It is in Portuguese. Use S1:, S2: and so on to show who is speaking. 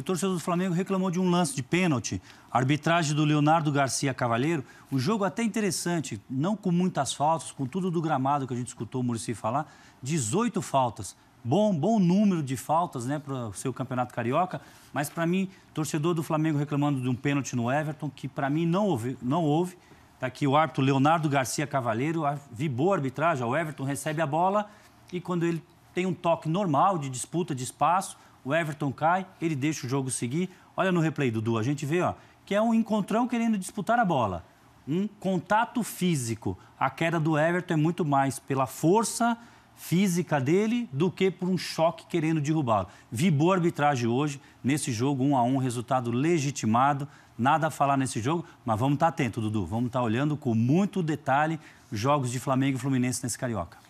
S1: o torcedor do Flamengo reclamou de um lance de pênalti, arbitragem do Leonardo Garcia Cavalheiro. O jogo até interessante, não com muitas faltas, com tudo do gramado que a gente escutou o Murici falar, 18 faltas. Bom, bom número de faltas né, para o seu campeonato carioca, mas para mim, torcedor do Flamengo reclamando de um pênalti no Everton, que para mim não houve. Não houve. Está aqui o árbitro Leonardo Garcia Cavalheiro, vi boa arbitragem. O Everton recebe a bola e quando ele tem um toque normal de disputa de espaço, o Everton cai, ele deixa o jogo seguir. Olha no replay, Dudu, a gente vê ó, que é um encontrão querendo disputar a bola. Um contato físico. A queda do Everton é muito mais pela força física dele do que por um choque querendo derrubá-lo. Vi boa arbitragem hoje, nesse jogo, um a um, resultado legitimado. Nada a falar nesse jogo, mas vamos estar atento, Dudu. Vamos estar olhando com muito detalhe jogos de Flamengo e Fluminense nesse Carioca.